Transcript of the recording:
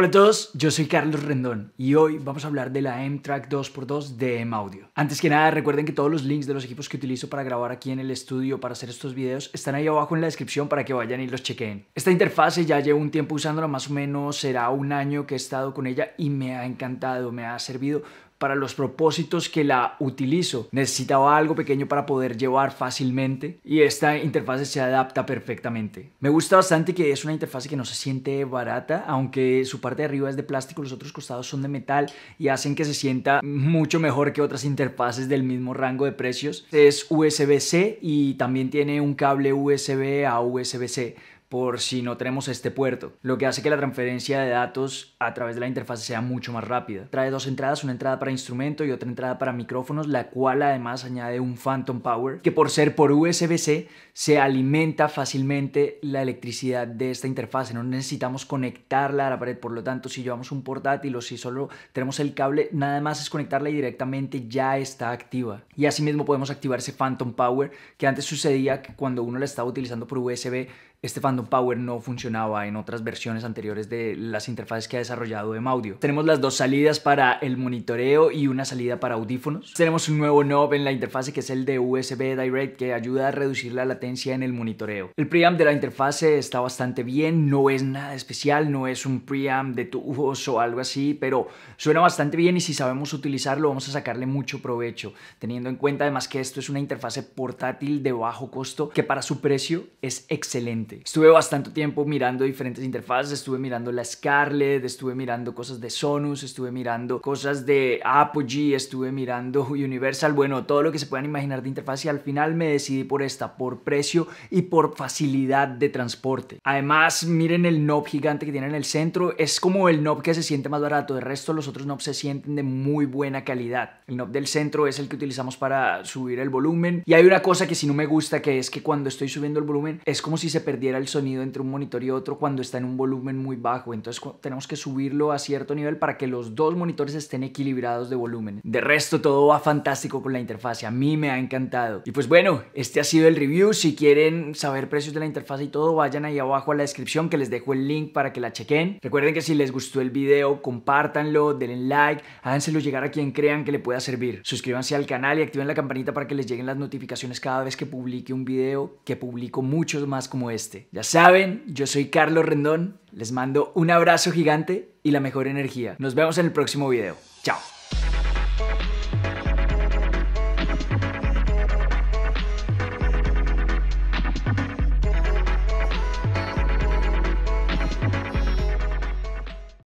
Hola a todos, yo soy Carlos Rendón y hoy vamos a hablar de la M-Track 2x2 de M-Audio. Antes que nada, recuerden que todos los links de los equipos que utilizo para grabar aquí en el estudio para hacer estos videos están ahí abajo en la descripción para que vayan y los chequen. Esta interfase ya llevo un tiempo usándola, más o menos será un año que he estado con ella y me ha encantado, me ha servido para los propósitos que la utilizo. Necesitaba algo pequeño para poder llevar fácilmente y esta interfaz se adapta perfectamente. Me gusta bastante que es una interfaz que no se siente barata, aunque su parte de arriba es de plástico, los otros costados son de metal y hacen que se sienta mucho mejor que otras interfaces del mismo rango de precios. Es USB-C y también tiene un cable USB a USB-C por si no tenemos este puerto, lo que hace que la transferencia de datos a través de la interfaz sea mucho más rápida. Trae dos entradas, una entrada para instrumento y otra entrada para micrófonos, la cual además añade un Phantom Power, que por ser por USB-C se alimenta fácilmente la electricidad de esta interfaz, no necesitamos conectarla a la pared, por lo tanto si llevamos un portátil o si solo tenemos el cable, nada más es conectarla y directamente ya está activa. Y asimismo podemos activar ese Phantom Power que antes sucedía que cuando uno la estaba utilizando por USB este Phantom Power no funcionaba en otras versiones anteriores de las interfaces que ha desarrollado Audio. Tenemos las dos salidas para el monitoreo y una salida para audífonos. Tenemos un nuevo knob en la interfase que es el de USB Direct que ayuda a reducir la latencia en el monitoreo. El preamp de la interfase está bastante bien, no es nada especial, no es un preamp de tubos o algo así, pero suena bastante bien y si sabemos utilizarlo vamos a sacarle mucho provecho, teniendo en cuenta además que esto es una interfase portátil de bajo costo que para su precio es excelente. Estuve bastante tiempo mirando diferentes interfaces, estuve mirando la Scarlett, estuve mirando cosas de Sonus, estuve mirando cosas de Apogee, estuve mirando Universal, bueno, todo lo que se puedan imaginar de interfaz y al final me decidí por esta, por precio y por facilidad de transporte. Además, miren el knob gigante que tiene en el centro, es como el knob que se siente más barato, de resto los otros knobs se sienten de muy buena calidad. El knob del centro es el que utilizamos para subir el volumen y hay una cosa que si no me gusta que es que cuando estoy subiendo el volumen es como si se perdiera diera el sonido entre un monitor y otro cuando está en un volumen muy bajo. Entonces tenemos que subirlo a cierto nivel para que los dos monitores estén equilibrados de volumen. De resto, todo va fantástico con la interfaz. A mí me ha encantado. Y pues bueno, este ha sido el review. Si quieren saber precios de la interfaz y todo, vayan ahí abajo a la descripción que les dejo el link para que la chequen. Recuerden que si les gustó el video, compártanlo, denle like, háganselo llegar a quien crean que le pueda servir. Suscríbanse al canal y activen la campanita para que les lleguen las notificaciones cada vez que publique un video, que publico muchos más como este. Este. Ya saben, yo soy Carlos Rendón, les mando un abrazo gigante y la mejor energía. Nos vemos en el próximo video. Chao.